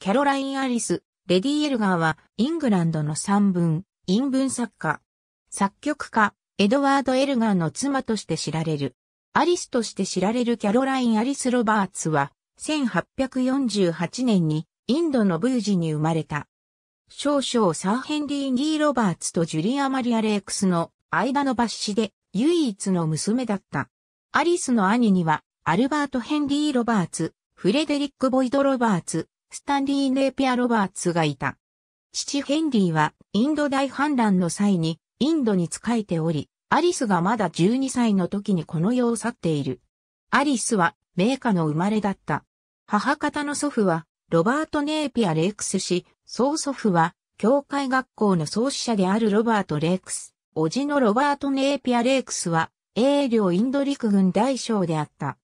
キャロライン・アリス、レディ・エルガーは、イングランドの三文、陰文作家。作曲家、エドワード・エルガーの妻として知られる。アリスとして知られるキャロライン・アリス・ロバーツは、1848年に、インドのブージに生まれた。少々サーヘンリー・ギー・ロバーツとジュリア・マリア・レークスの間の抜子で、唯一の娘だった。アリスの兄には、アルバート・ヘンリー・ロバーツ、フレデリック・ボイド・ロバーツ、スタンリー・ネーピア・ロバーツがいた。父ヘンリーはインド大反乱の際にインドに仕えており、アリスがまだ12歳の時にこの世を去っている。アリスは名家の生まれだった。母方の祖父はロバート・ネーピア・レイクス氏、曽祖父は教会学校の創始者であるロバート・レイクス。叔父のロバート・ネーピア・レイクスは英領インド陸軍大将であった。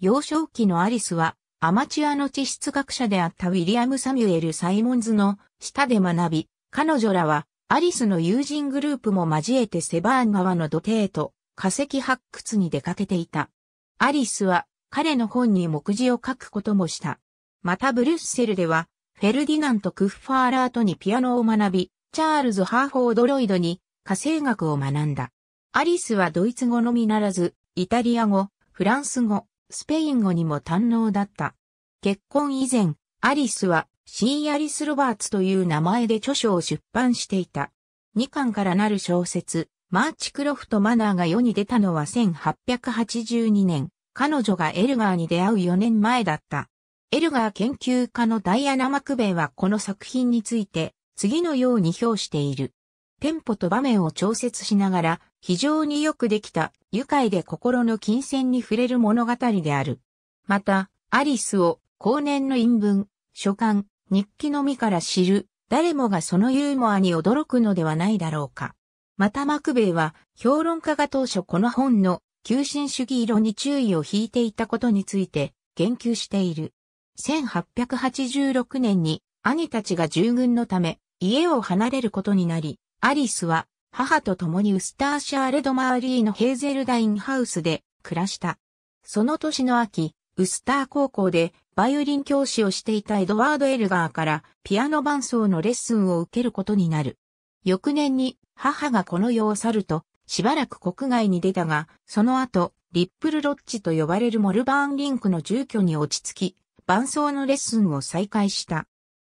幼少期のアリスはアマチュアの地質学者であったウィリアム・サミュエル・サイモンズの下で学び、彼女らはアリスの友人グループも交えてセバーン川の土手へと化石発掘に出かけていた。アリスは彼の本に目次を書くこともした。またブリュッセルでは、フェルディナント・クッファーラートにピアノを学び、チャールズ・ハーフォード・ロイドに火星学を学んだ。アリスはドイツ語のみならず、イタリア語、フランス語、スペイン語にも堪能だった。結婚以前、アリスは、シー・アリス・ロバーツという名前で著書を出版していた。2巻からなる小説、マーチ・クロフト・マナーが世に出たのは1882年、彼女がエルガーに出会う4年前だった。エルガー研究家のダイアナ・マクベイはこの作品について、次のように評している。テンポと場面を調節しながら、非常によくできた、愉快で心の金銭に触れる物語である。また、アリスを後年の陰文、書簡、日記のみから知る、誰もがそのユーモアに驚くのではないだろうか。またマクベイは、評論家が当初この本の、急進主義色に注意を引いていたことについて、言及している。1886年に、兄たちが従軍のため、家を離れることになり、アリスは、母と共にウスターシャーレドマーリーのヘーゼルダインハウスで暮らした。その年の秋、ウスター高校でバイオリン教師をしていたエドワード・エルガーからピアノ伴奏のレッスンを受けることになる。翌年に母がこの世を去ると、しばらく国外に出たが、その後、リップルロッジと呼ばれるモルバーンリンクの住居に落ち着き、伴奏のレッスンを再開した。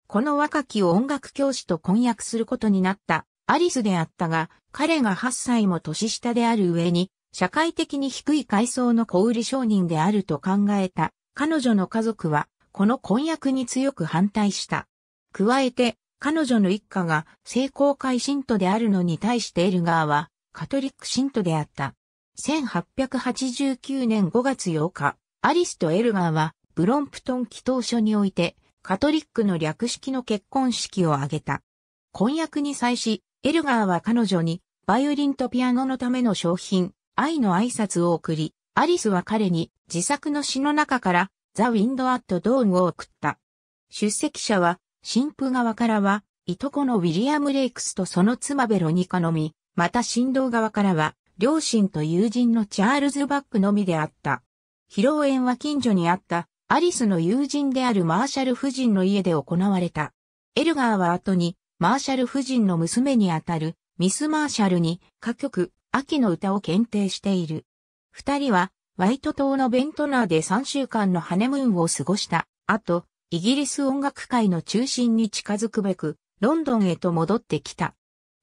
この若きを音楽教師と婚約することになったアリスであったが、彼が8歳も年下である上に、社会的に低い階層の小売商人であると考えた彼女の家族は、この婚約に強く反対した。加えて、彼女の一家が聖公会信徒であるのに対してエルガーは、カトリック信徒であった。1889年5月8日、アリスとエルガーは、ブロンプトン祈祷所において、カトリックの略式の結婚式を挙げた。婚約に際し、エルガーは彼女に、バイオリンとピアノのための商品、愛の挨拶を送り、アリスは彼に、自作の詩の中から、ザ・ウィンド・アット・ドーンを送った。出席者は、新婦側からは、いとこのウィリアム・レイクスとその妻ベロニカのみ、また新郎側からは、両親と友人のチャールズ・バックのみであった。披露宴は近所にあった、アリスの友人であるマーシャル夫人の家で行われた。エルガーは後に、マーシャル夫人の娘にあたる、ミス・マーシャルに、歌曲、秋の歌を検定している。二人は、ワイト島のベントナーで3週間のハネムーンを過ごした後、イギリス音楽界の中心に近づくべく、ロンドンへと戻ってきた。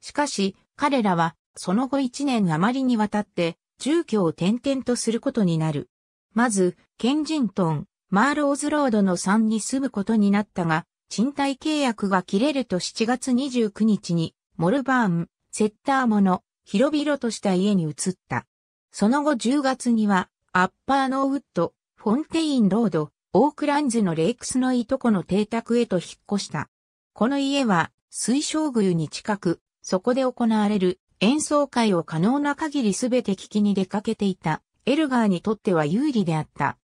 しかし、彼らは、その後1年余りにわたって、住居を転々とすることになる。まず、ケンジントン、マール・オズロードの3に住むことになったが、賃貸契約が切れると7月29日に、モルバーン、セッターモの、広々とした家に移った。その後10月には、アッパーノーウッド、フォンテインロード、オークランズのレイクスのいとこの邸宅へと引っ越した。この家は、水晶宮に近く、そこで行われる演奏会を可能な限りすべて聞きに出かけていた、エルガーにとっては有利であった。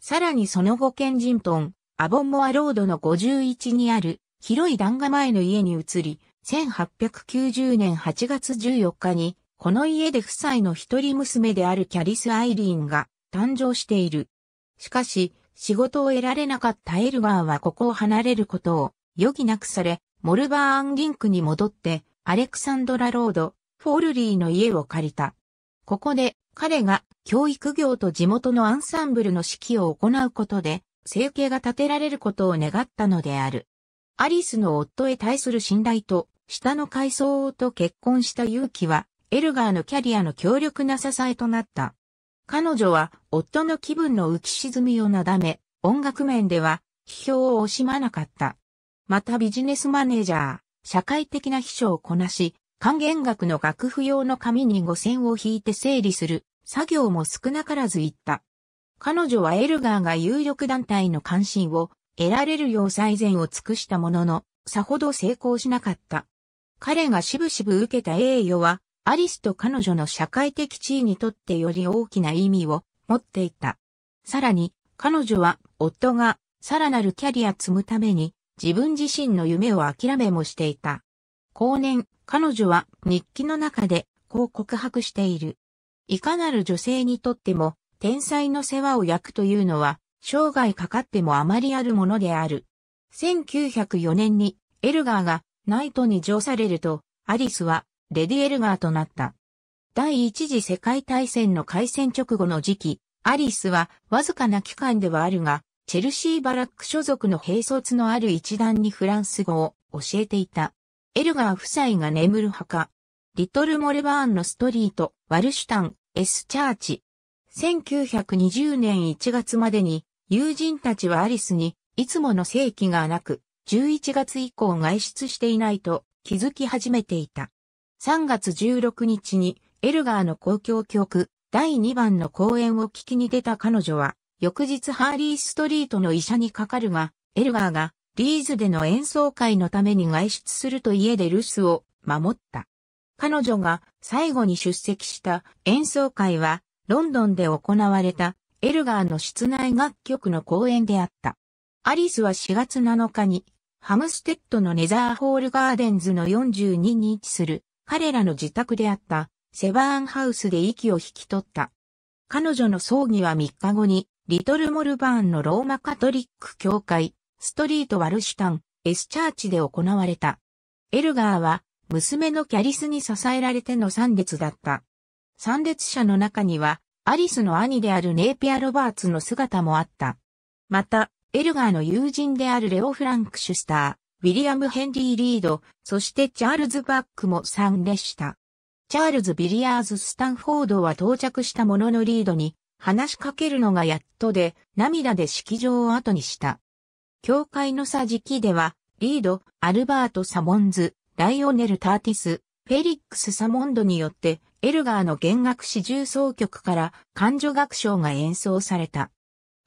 さらにその後ケンジントン、アボンモアロードの51にある、広い段構前の家に移り、1890年8月14日にこの家で夫妻の一人娘であるキャリス・アイリーンが誕生している。しかし、仕事を得られなかったエルガーはここを離れることを余儀なくされ、モルバーアンリンクに戻って、アレクサンドラ・ロード、フォールリーの家を借りた。ここで彼が教育業と地元のアンサンブルの指揮を行うことで、生計が立てられることを願ったのである。アリスの夫へ対する信頼と、下の階層と結婚した勇気は、エルガーのキャリアの強力な支えとなった。彼女は夫の気分の浮き沈みをなだめ、音楽面では批評を惜しまなかった。またビジネスマネージャー、社会的な秘書をこなし、還元額の楽譜用の紙に五線を引いて整理する作業も少なからず行った。彼女はエルガーが有力団体の関心を得られるよう最善を尽くしたものの、さほど成功しなかった。彼がしぶしぶ受けた栄誉は、アリスと彼女の社会的地位にとってより大きな意味を持っていた。さらに、彼女は夫がさらなるキャリア積むために自分自身の夢を諦めもしていた。後年、彼女は日記の中でこう告白している。いかなる女性にとっても天才の世話を焼くというのは生涯かかってもあまりあるものである。1904年にエルガーがナイトに乗されると、アリスはレディエルガーとなった。第一次世界大戦の開戦直後の時期、アリスはわずかな期間ではあるが、チェルシーバラック所属の兵卒のある一団にフランス語を教えていた。エルガー夫妻が眠る墓。リトル・モレバーンのストリート、ワルシュタン、エス・チャーチ。1920年1月までに、友人たちはアリスに、いつもの正規がなく、11月以降外出していないと気づき始めていた。3月16日にエルガーの公共曲第2番の公演を聞きに出た彼女は、翌日ハーリーストリートの医者にかかるが、エルガーがリーズでの演奏会のために外出すると家で留守を守った。彼女が最後に出席した演奏会はロンドンで行われたエルガーの室内楽曲の公演であった。アリスは4月7日にハムステッドのネザーホールガーデンズの42に位置する彼らの自宅であったセバーンハウスで息を引き取った。彼女の葬儀は3日後に、リトルモルバーンのローマカトリック教会、ストリート・ワルシュタン、エスチャーチで行われた。エルガーは、娘のキャリスに支えられての参列だった。参列者の中には、アリスの兄であるネーピア・ロバーツの姿もあった。また、エルガーの友人であるレオ・フランク・シュスター。ウィリアム・ヘンリー・リード、そしてチャールズ・バックも参列した。チャールズ・ビリアーズ・スタンフォードは到着したもののリードに話しかけるのがやっとで涙で式場を後にした。教会のじきでは、リード、アルバート・サモンズ、ライオネル・ターティス、フェリックス・サモンドによって、エルガーの弦楽四重奏曲から、感情楽章が演奏された。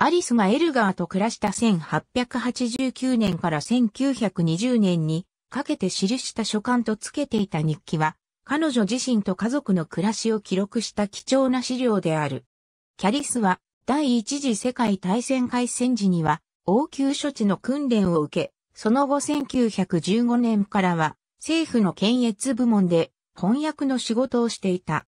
アリスがエルガーと暮らした1889年から1920年にかけて記した書簡とつけていた日記は、彼女自身と家族の暮らしを記録した貴重な資料である。キャリスは第一次世界大戦開戦時には応急処置の訓練を受け、その後1915年からは政府の検閲部門で翻訳の仕事をしていた。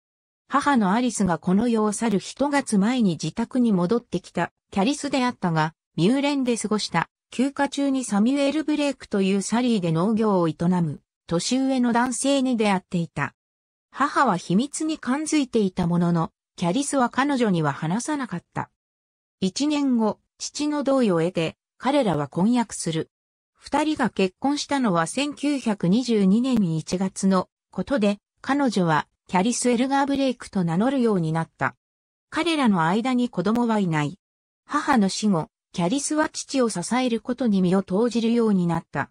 母のアリスがこの世を去る一月前に自宅に戻ってきたキャリスであったが、ミューレンで過ごした休暇中にサミュエル・ブレイクというサリーで農業を営む年上の男性に出会っていた。母は秘密に感づいていたものの、キャリスは彼女には話さなかった。一年後、父の同意を得て、彼らは婚約する。二人が結婚したのは1922年1月のことで、彼女はキャリス・エルガー・ブレイクと名乗るようになった。彼らの間に子供はいない。母の死後、キャリスは父を支えることに身を投じるようになった。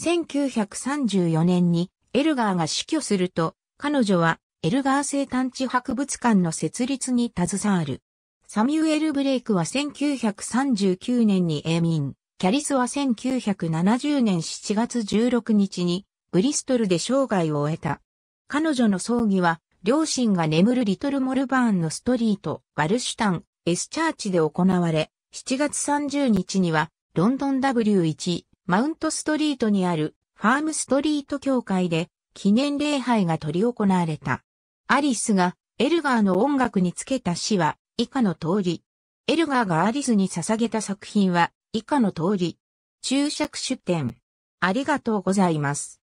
1934年にエルガーが死去すると、彼女はエルガー生誕地博物館の設立に携わる。サミュエル・ブレイクは1939年に永民、キャリスは1970年7月16日にブリストルで生涯を終えた。彼女の葬儀は、両親が眠るリトルモルバーンのストリート、バルシュタン、エスチャーチで行われ、7月30日には、ロンドン W1、マウントストリートにある、ファームストリート協会で、記念礼拝が執り行われた。アリスが、エルガーの音楽につけた詩は、以下の通り。エルガーがアリスに捧げた作品は、以下の通り。注釈出典。ありがとうございます。